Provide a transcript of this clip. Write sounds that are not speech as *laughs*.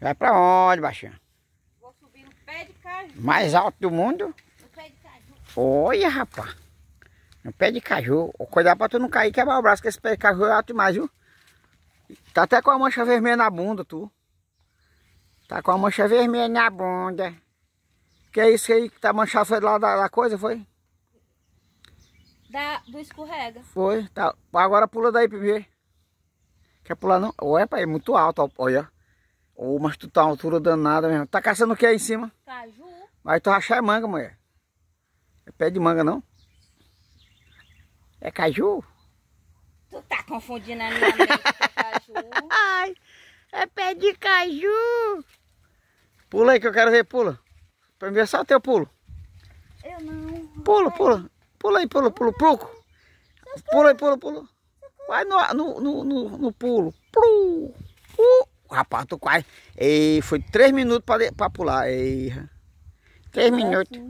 Vai pra onde, baixinho? Vou subir no pé de caju. Mais alto do mundo? No pé de caju. Olha, rapaz. No pé de caju. Cuidado pra tu não cair, quebrar o braço, que esse pé de caju é alto demais, viu? Tá até com a mancha vermelha na bunda, tu. Tá com a mancha vermelha na bunda. Que é isso aí que tá manchado foi lá da, da coisa, foi? Da, do escorrega. Foi, tá. Agora pula daí pra ver. Quer pular não? Ué, pai, é muito alto, olha. Ô, mas tu tá uma altura danada mesmo. Tá caçando o que aí em cima? Caju. Mas tu achar é manga, mulher. É pé de manga, não? É caju? Tu tá confundindo a minha mente com caju. *laughs* Ai, é pé de caju. Pula aí que eu quero ver, pula. Pra ver é só o teu pulo. Eu não. Pula, pula. Pula aí, pula, pula, pluco. Pula aí, pula, pula. Vai no, no, no, no, pulo. Plu rapaz, tô quase. E foi três minutos para pular. E, três minutos.